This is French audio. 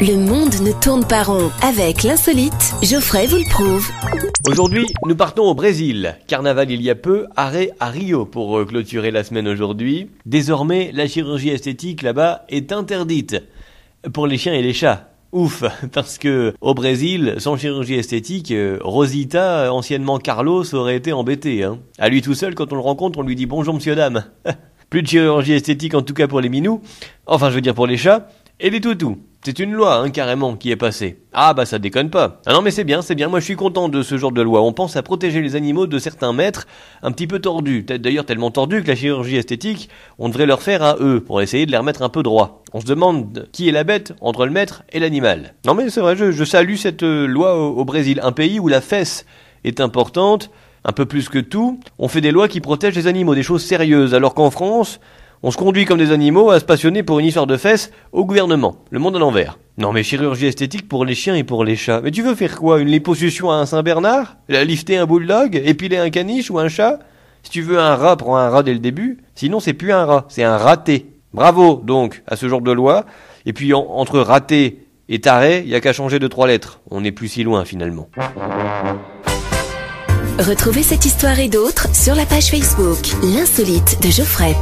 Le monde ne tourne pas rond. Avec l'insolite, Geoffrey vous le prouve. Aujourd'hui, nous partons au Brésil. Carnaval il y a peu, arrêt à Rio pour euh, clôturer la semaine aujourd'hui. Désormais, la chirurgie esthétique là-bas est interdite. Pour les chiens et les chats. Ouf, parce que au Brésil, sans chirurgie esthétique, euh, Rosita, anciennement Carlos, aurait été embêté. Hein. À lui tout seul, quand on le rencontre, on lui dit bonjour monsieur dame. Plus de chirurgie esthétique en tout cas pour les minous. Enfin, je veux dire pour les chats. Et les toutous c'est une loi, hein, carrément, qui est passée. Ah bah ça déconne pas. Ah non mais c'est bien, c'est bien, moi je suis content de ce genre de loi. On pense à protéger les animaux de certains maîtres un petit peu tordus. D'ailleurs tellement tordus que la chirurgie esthétique, on devrait leur faire à eux, pour essayer de les remettre un peu droit. On se demande qui est la bête entre le maître et l'animal. Non mais c'est vrai, je, salue cette euh, loi au Brésil, un pays où la fesse est importante, un peu plus que tout. On fait des lois qui protègent les animaux, des choses sérieuses, alors qu'en France... On se conduit comme des animaux à se passionner pour une histoire de fesses au gouvernement. Le monde à l'envers. Non mais chirurgie esthétique pour les chiens et pour les chats. Mais tu veux faire quoi Une liposuction à un Saint-Bernard Lifter un bulldog Épiler un caniche ou un chat Si tu veux un rat, prends un rat dès le début. Sinon c'est plus un rat, c'est un raté. Bravo donc à ce genre de loi. Et puis entre raté et taré, il n'y a qu'à changer de trois lettres. On n'est plus si loin finalement. Retrouvez cette histoire et d'autres sur la page Facebook L'insolite de Geoffrey.